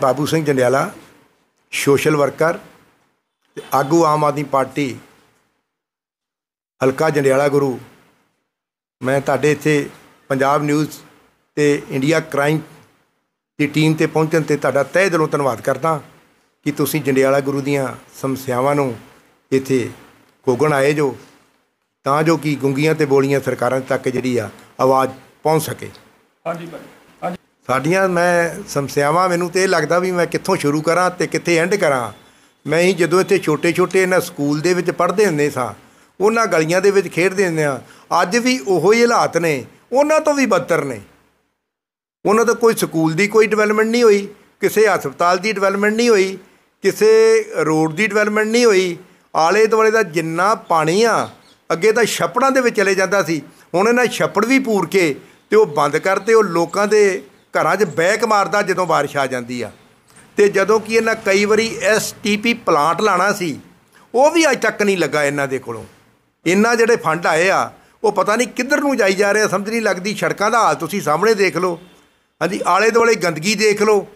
ਬਾਬੂ Singh Jandiala social worker ਤੇ ਆਗੂ ਆਮ ਆਦਮੀ party ਹਲਕਾ ਜੰਡਿਆਲਾ ਗੁਰੂ ਮੈਂ ਤੁਹਾਡੇ ਇੱਥੇ ਪੰਜਾਬ ਨਿਊਜ਼ ਤੇ ਇੰਡੀਆ ਕ੍ਰਾਈਮ ਦੀ ਟੀਮ ਤੇ ਪਹੁੰਚਣ ਤੇ ਤੁਹਾਡਾ ਤਹਿ ਦਿਲੋਂ ਧੰਨਵਾਦ ਕਰਦਾ ਕਿ ਤੁਸੀਂ ਜੰਡਿਆਲਾ ਗੁਰੂ ਦੀਆਂ ਸਮੱਸਿਆਵਾਂ ਨੂੰ ਇੱਥੇ ਕੋਗਣ ਆਏ ਜੋ ਤਾਂ ਜੋ ਕਿ ਗੁੰਗੀਆਂ ਤੇ ਬੋਲੀਆਂ ਸਰਕਾਰਾਂ ਤੱਕ ਜਿਹੜੀ ਆ ਆਵਾਜ਼ ਪਹੁੰਚ ਸਕੇ ਹਾਂਜੀ ਭਾਈ ਸਾਡੀਆਂ ਮੈਂ ਸਮਸਿਆਵਾਂ ਮੈਨੂੰ ਤੇ ਇਹ ਲੱਗਦਾ ਵੀ ਮੈਂ ਕਿੱਥੋਂ ਸ਼ੁਰੂ ਕਰਾਂ ਤੇ ਕਿੱਥੇ ਐਂਡ ਕਰਾਂ ਮੈਂ ਹੀ ਜਦੋਂ ਇੱਥੇ ਛੋਟੇ-ਛੋਟੇ ਇਹਨਾਂ ਸਕੂਲ ਦੇ ਵਿੱਚ ਪੜ੍ਹਦੇ ਹੁੰਦੇ ਸਾਂ ਉਹਨਾਂ ਗਲੀਆਂ ਦੇ ਵਿੱਚ ਖੇਡਦੇ ਹੁੰਦੇ ਆ ਅੱਜ ਵੀ ਉਹੋ ਹੀ ਹਾਲਾਤ ਨੇ ਉਹਨਾਂ ਤੋਂ ਵੀ ਬਦਤਰ ਨੇ ਉਹਨਾਂ ਦਾ ਕੋਈ ਸਕੂਲ ਦੀ ਕੋਈ ਡਿਵੈਲਪਮੈਂਟ ਨਹੀਂ ਹੋਈ ਕਿਸੇ ਹਸਪਤਾਲ ਦੀ ਡਿਵੈਲਪਮੈਂਟ ਨਹੀਂ ਹੋਈ ਕਿਸੇ ਰੋਡ ਦੀ ਡਿਵੈਲਪਮੈਂਟ ਨਹੀਂ ਹੋਈ ਆਲੇ ਦੁਆਲੇ ਦਾ ਜਿੰਨਾ ਪਾਣੀ ਆ ਅੱਗੇ ਤਾਂ ਛੱਪੜਾਂ ਦੇ ਵਿੱਚ ਚਲੇ ਜਾਂਦਾ ਸੀ ਹੁਣ ਇਹਨਾਂ ਛੱਪੜ ਵੀ ਪੂਰ ਕੇ ਤੇ ਉਹ ਬੰਦ ਕਰਤੇ ਉਹ ਲੋਕਾਂ ਦੇ ਘਰਾਂ 'ਚ ਬੈਕ ਮਾਰਦਾ ਜਦੋਂ بارش ਆ ਜਾਂਦੀ ਆ ਤੇ ਜਦੋਂ ਕਿ ਇਹਨਾਂ ਕਈ ਵਾਰੀ ਐਸਟੀਪੀ ਪਲਾਂਟ ਲਾਣਾ ਸੀ ਉਹ ਵੀ ਅਜ ਤੱਕ ਨਹੀਂ ਲੱਗਾ ਇਹਨਾਂ ਦੇ ਕੋਲੋਂ ਇਹਨਾਂ ਜਿਹੜੇ ਫੰਡ ਆਏ ਆ ਉਹ ਪਤਾ ਨਹੀਂ ਕਿੱਧਰ ਨੂੰ ਜਾਈ ਜਾ ਰਿਹਾ ਸਮਝ ਨਹੀਂ ਲੱਗਦੀ ਸੜਕਾਂ ਦਾ ਹਾਲ ਤੁਸੀਂ ਸਾਹਮਣੇ ਦੇਖ ਲਓ ਹਾਂਜੀ ਆਲੇ ਦੁਆਲੇ ਗੰਦਗੀ ਦੇਖ ਲਓ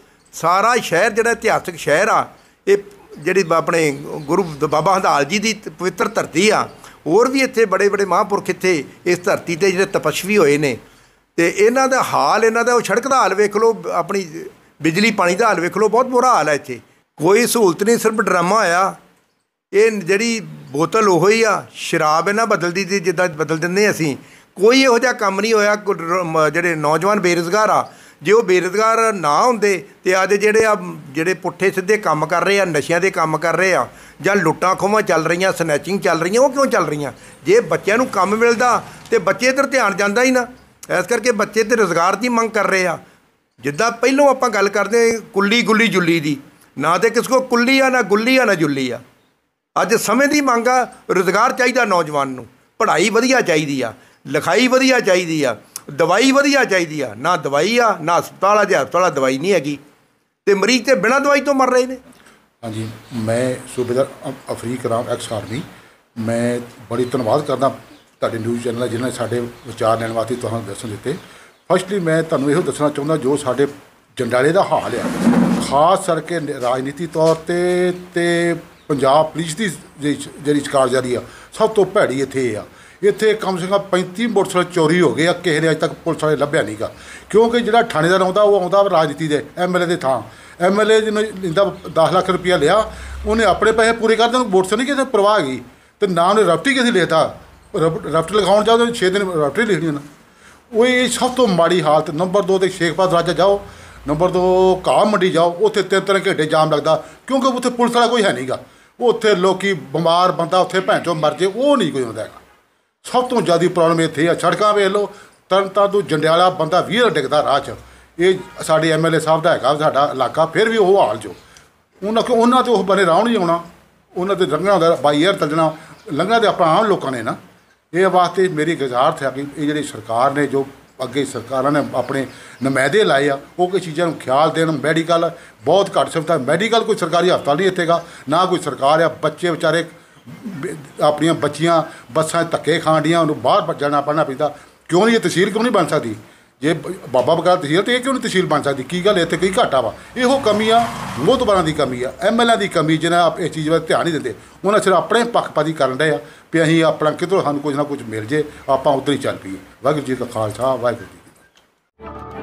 ਸਾਰਾ ਸ਼ਹਿਰ ਜਿਹੜਾ ਇਤਿਹਾਸਿਕ ਸ਼ਹਿਰ ਆ ਇਹ ਜਿਹੜੀ ਆਪਣੇ ਗੁਰੂ ਬਾਬਾ ਹੰਦਾਲ ਜੀ ਦੀ ਪਵਿੱਤਰ ਧਰਤੀ ਆ ਹੋਰ ਵੀ ਇੱਥੇ ਬੜੇ ਬੜੇ ਮਹਾਂਪੁਰਖ ਇੱਥੇ ਇਸ ਧਰਤੀ ਤੇ ਜਿਹੜੇ ਤਪਸ਼ਵੀ ਹੋਏ ਨੇ ਤੇ ਇਹਨਾਂ ਦਾ ਹਾਲ ਇਹਨਾਂ ਦਾ ਉਹ ਸੜਕ ਦਾ ਹਾਲ ਵੇਖ ਲਓ ਆਪਣੀ ਬਿਜਲੀ ਪਾਣੀ ਦਾ ਹਾਲ ਵੇਖ ਲਓ ਬਹੁਤ ਬੁਰਾ ਹਾਲ ਹੈ ਇੱਥੇ ਕੋਈ ਸਹੂਲਤ ਨਹੀਂ ਸਿਰਫ ਡਰਾਮਾ ਆਇਆ ਇਹ ਜਿਹੜੀ ਬੋਤਲ ਉਹ ਹੀ ਆ ਸ਼ਰਾਬ ਇਹਨਾਂ ਬਦਲਦੀ ਦੀ ਜਿੱਦਾਂ ਬਦਲ ਦਿੰਦੇ ਅਸੀਂ ਕੋਈ ਇਹੋ ਜਿਹਾ ਕੰਮ ਨਹੀਂ ਹੋਇਆ ਜਿਹੜੇ ਨੌਜਵਾਨ ਬੇਰੁਜ਼ਗਾਰ ਆ ਜੇ ਉਹ ਬੇਰੁਜ਼ਗਾਰ ਨਾ ਹੁੰਦੇ ਤੇ ਅੱਜ ਜਿਹੜੇ ਆ ਜਿਹੜੇ ਪੁੱਠੇ ਸਿੱਧੇ ਕੰਮ ਕਰ ਰਹੇ ਆ ਨਸ਼ਿਆਂ ਦੇ ਕੰਮ ਕਰ ਰਹੇ ਆ ਜਾਂ ਲੁੱਟਾਂ ਖੋਵਾਂ ਚੱਲ ਰਹੀਆਂ ਸਨੈਚਿੰਗ ਚੱਲ ਰਹੀਆਂ ਉਹ ਕਿਉਂ ਚੱਲ ਰਹੀਆਂ ਜੇ ਬੱਚਿਆਂ ਨੂੰ ਕੰਮ ਮਿਲਦਾ ਤੇ ਬੱਚੇ ਇਧਰ ਧਿਆਨ ਜਾਂਦਾ ਹੀ ਨਾ ਇਸ ਕਰਕੇ ਬੱਚੇ ਤੇ ਰੋਜ਼ਗਾਰ ਦੀ ਮੰਗ ਕਰ ਰਹੇ ਆ ਜਿੱਦਾਂ ਪਹਿਲਾਂ ਆਪਾਂ ਗੱਲ ਕਰਦੇ ਕੁੱਲੀ ਗੁੱਲੀ ਜੁੱਲੀ ਦੀ ਨਾ ਤੇ ਕਿਸ ਕੋ ਕੁੱਲੀ ਆ ਨਾ ਗੁੱਲੀ ਆ ਨਾ ਜੁੱਲੀ ਆ ਅੱਜ ਸਮੇਂ ਦੀ ਮੰਗ ਆ ਰੋਜ਼ਗਾਰ ਚਾਹੀਦਾ ਨੌਜਵਾਨ ਨੂੰ ਪੜ੍ਹਾਈ ਵਧੀਆ ਚਾਹੀਦੀ ਆ ਲਿਖਾਈ ਵਧੀਆ ਚਾਹੀਦੀ ਆ ਦਵਾਈ ਵਧੀਆ ਚਾਹੀਦੀ ਆ ਨਾ ਦਵਾਈ ਆ ਨਾ ਹਸਪਤਾਲ ਆ ਜੇ ਹਸਪਤਾਲ ਦਵਾਈ ਨਹੀਂ ਹੈਗੀ ਤੇ ਮਰੀਜ਼ ਤੇ ਬਿਨਾਂ ਦਵਾਈ ਤੋਂ ਮਰ ਰਹੇ ਨੇ ਹਾਂਜੀ ਮੈਂ ਸੂਬੇਦਾਰ ਅਫਰੀਕ ਰਾਮ ਐਕਸ ਆਰਮੀ ਮੈਂ ਬੜੀ ਧੰਨਵਾਦ ਕਰਦਾ ਤੁਹਾਡੇ ਨਿਊਜ਼ ਚੈਨਲ ਜਿਨ੍ਹਾਂ ਨੇ ਸਾਡੇ ਵਿਚਾਰ ਲੈਣ ਵਾਸਤੇ ਤੁਹਾਨੂੰ ਦੱਸਣ ਦਿੱਤੇ ਫਸਟਲੀ ਮੈਂ ਤੁਹਾਨੂੰ ਇਹੋ ਦੱਸਣਾ ਚਾਹੁੰਦਾ ਜੋ ਸਾਡੇ ਜੰਡਾਲੇ ਦਾ ਹਾਲ ਹੈ ਖਾਸ ਕਰਕੇ ਰਾਜਨੀਤੀ ਤੌਰ ਤੇ ਤੇ ਪੰਜਾਬ ਪੁਲਿਸ ਦੀ ਜਿਹੜੀ ਜਾਰੀ ਆ ਸਭ ਤੋਂ ਭੈੜੀ ਇੱਥੇ ਆ ਇੱਥੇ ਕਮ ਸੇ ਕਮ 35 ਮੋਟਰਸਾਈਕਲ ਚੋਰੀ ਹੋ ਗਏ ਆ ਕਿਸੇ ਨੇ ਅਜੇ ਤੱਕ ਪੁਲਿਸ ਵਾਲੇ ਲੱਭਿਆ ਨਹੀਂਗਾ ਕਿਉਂਕਿ ਜਿਹੜਾ ਥਾਣੇਦਾਰ ਆਉਂਦਾ ਉਹ ਆਉਂਦਾ ਰਾਜਨੀਤੀ ਦੇ ਐਮਐਲਏ ਦੇ ਥਾਂ ਐਮਐਲਏ ਜਿਹਨੇ ਲਿੰਦਾ 10 ਲੱਖ ਰੁਪਇਆ ਲਿਆ ਉਹਨੇ ਆਪਣੇ ਪੈਸੇ ਪੂਰੇ ਕਰਦੇ ਨੂੰ ਮੋਟਰਸਾਈਕਲ ਨਹੀਂ ਕਿਸੇ ਪ੍ਰਵਾਹ ਗਈ ਤੇ ਨਾ ਉਹਨੇ ਰਫਟੀ ਕਿਸੇ ਲੇਤਾ ਰਫਟ ਲਗਾਉਣ ਜਾਓ ਤਾਂ 6 ਦਿਨ ਰਫਟਰੀ ਲਿਖਣੀ ਨਾ ਉਹ ਇਹ ਸਭ ਤੋਂ ਮਾੜੀ ਹਾਲਤ ਨੰਬਰ 2 ਤੇ ਸ਼ੇਖਪਾਦ ਰਾਜਾ ਜਾਓ ਨੰਬਰ 2 ਕਾਮ ਮੰਡੀ ਜਾਓ ਉੱਥੇ ਤਿੰਨ ਤਿੰਨ ਘੰਟੇ ਜਾਮ ਲੱਗਦਾ ਕਿਉਂਕਿ ਉੱਥੇ ਪੁਲਿਸ ਵਾਲਾ ਕੋਈ ਹੈ ਨਹੀਂਗਾ ਉੱਥੇ ਲੋਕੀ ਬਿਮਾਰ ਬੰਦਾ ਉੱਥੇ ਭੈਂਚੋ ਮਰ ਜੇ ਉਹ ਨਹੀਂ ਕੋਈ ਹੁੰਦਾ ਸਭ ਤੋਂ ਜ਼ਿਆਦਾ ਪ੍ਰੋਬਲਮ ਇੱਥੇ ਆ ਸੜਕਾਂ ਵੇਖ ਲਓ ਤਰਨਤਾਰਨ ਤੋਂ ਜੰਡਿਆਲਾ ਬੰਦਾ ਵੀਰ ਡਿੱਗਦਾ ਰਾਹ 'ਚ ਇਹ ਸਾਡੇ ਐਮਐਲਏ ਸਾਹਿਬ ਦਾ ਹੈਗਾ ਸਾਡਾ ਇਲਾਕਾ ਫਿਰ ਵੀ ਉਹ ਹਾਲ ਜੋ ਉਹਨਾਂ ਕੋ ਉਹਨਾਂ ਤੇ ਉਹ ਬਨੇ ਰਾਉਣ ਨਹੀਂ ਆਉਣਾ ਉਹਨਾਂ ਤੇ ਲੰਘਣਾ ਹੁੰਦਾ ਬਾਈ ਯਾਰ ਤਲਣਾ ਲੰਘਣਾ ਤੇ ਆਪਾਂ ਆਮ ਲੋਕਾਂ ਨੇ ਨਾ ਇਹ ਵਾਸਤੇ ਮੇਰੀ ਗੁਜ਼ਾਰਸ਼ ਹੈ ਕਿ ਇਹ ਜਿਹੜੀ ਸਰਕਾਰ ਨੇ ਜੋ ਅੱਗੇ ਸਰਕਾਰਾਂ ਨੇ ਆਪਣੇ ਨਮਾਇਦੇ ਲਾਏ ਆ ਉਹ ਕਿ ਚੀਜ਼ਾਂ ਨੂੰ ਖਿਆਲ ਦੇਣ ਮੈਡੀਕਲ ਬਹੁਤ ਘੱਟ ਸੁਵਿਧਾ ਮੈਡੀਕਲ ਕੋਈ ਸਰਕਾਰੀ ਹਸਪਤਾਲ ਨਹੀਂ ਇੱਥੇਗਾ ਨਾ ਕੋਈ ਸਰਕਾਰ ਆ ਬੱਚੇ ਵਿਚਾਰੇ ਆਪਣੀਆਂ ਬੱਚੀਆਂ ਬੱਸਾਂ ਧੱਕੇ ਖਾਂਡੀਆਂ ਉਹਨੂੰ ਬਾਹਰ ਜਾਣਾ ਪੈਣਾ ਪੈਂਦਾ ਕਿਉਂ ਨਹੀਂ ਇਹ ਤਹਿਸੀਲ ਕਿਉਂ ਨਹੀਂ ਬਣ ਸਕਦੀ ਜੇ ਬਾਬਾ ਬਕਾਰ ਤਹਿਸੀਲ ਤੇ ਇਹ ਕਿਉਂ ਨਹੀਂ ਤਹਿਸੀਲ ਬਣ ਸਕਦੀ ਕੀ ਗੱਲ ਇੱਥੇ ਕੋਈ ਘਾਟਾ ਵਾ ਇਹੋ ਕਮੀ ਆ ਮੋਹਤਬਾਰਾਂ ਦੀ ਕਮੀ ਆ ਐਮਐਲਏ ਦੀ ਕਮੀ ਜਿਹਨਾਂ ਆਪ ਇਹ ਚੀਜ਼ ਵੱਲ ਧਿਆਨ ਨਹੀਂ ਦਿੰਦੇ ਉਹਨਾਂ ਸਿਰ ਆਪਣੇ ਪੱਖਪਾਤੀ ਕਰਨ ਰਹੇ ਆ ਵੀ ਅਸੀਂ ਆਪਣਾ ਕਿਧਰੋਂ ਸਾਨੂੰ ਕੁਝ ਨਾ ਕੁਝ ਮਿਲ ਜੇ ਆਪਾਂ ਉਧਰ ਹੀ ਚੱਲ ਪਈਏ ਵਾਹਿਗੁਰੂ ਜੀ ਦਾ ਖਾਲਸਾ ਵਾਹਿਗੁਰੂ ਜੀ ਕੀ ਫਤਿਹ